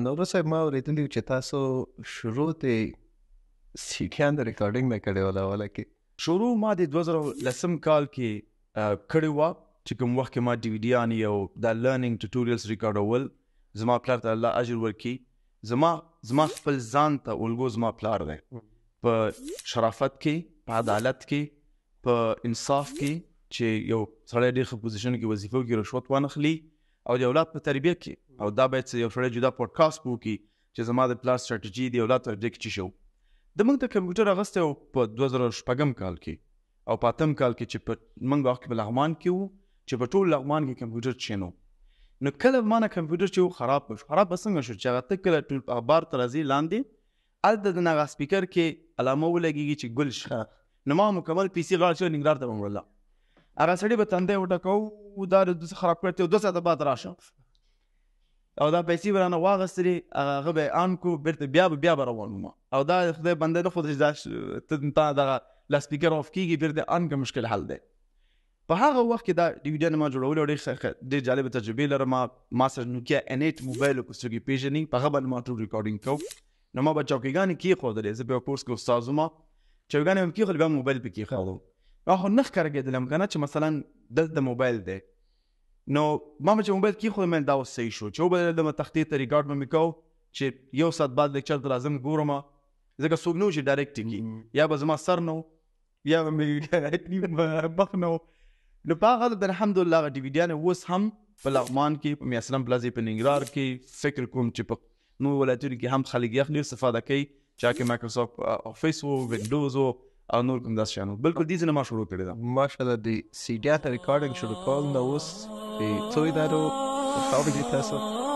نو صاحب ما اورېدلی چې تاسو شروع ته سیکیان د ریکارډینګ نه کړی ولا ولا کې شروع ما د 2010 کال کې کړی و چې کوم وخت ما ډي وی ډي ان یو د لرننګ ټیوټوریالز ریکارډول زما پلار ته الله اجر ورکړي زما زما خپل ځان ته الګو زما پلار دی په شرافت کې په عدالت کې په انصاف کې چې یو سړی د پوزیشن کې وظیفه کې رشوت وانخلي او د اولاد په تربیه کې او دا باید یو سره جدا پودکاست وکړي چې زما د پلان ستراتیژي د اولاد تربیه کې شو د موږ د کمپیوټر اغسته په 2016 کال کې او په تم کال کې چې په موږ وخت په لغمان کې وو چې په ټول لغمان کې کمپیوټر چینو نو کله مانه کمپیوټر چې خراب شو خراب څنګه شو چې هغه کله ټول اخبار تر ازي لاندې ال د نغا سپیکر کې علامه ولګي چې ګل شخه نو ما مکمل پی سي غاړ شو نګرار ته ومړله هغه سړی به تندې وټکاو او دا د دوه خراب کړته دوه ساعت بعد راشه او دا پیسې ورانه واغستري هغه به ان کو برته بیا بیا روانو او دا خدای بنده له خودش داش ته دا لا سپیکر اف کیږي برته ان کا مشکل حل دی په هغه وخت کې دا ډیویډن ما جوړول او ډېر ډېر جالب تجربه لرم ما ما سره نوکیا ان 8 موبایل کو څه کې پیژنې په هغه باندې ما ټول ریکارډینګ کو نو ما بچو کې غانې کې خو درې زه په کورس کې استاد ما چوغانې هم کې خو به موبایل پکې خو هغه نه ښکار کېدلم کنه چې مثلا دلته موبایل دی نو ما چې موبایل کې خو مې دا وسې شو چې وبل د تخطیط ریکارډ مې کو چې یو ساعت بعد لیکچر ته لازم ګورم ځکه څوک نو چې ډایرکټ یا به زما سر نو یا به مې مخ نو نو په هغه د الحمدلله غ ډیویډیان اوس هم په لغمان کې په میسلم پلازې په ننګرهار کې فکر کوم چې په نو ولاتونو کې هم خلک یې استفاده کوي چې مایکروسافت افیس او وینډوز او او نور کوم داس شانو بالکل دې ځنه ما شروع کړی دا ماشاءالله دې سیډیا ته ریکارډینګ شروع کول نو اوس په څو ادارو په تاسو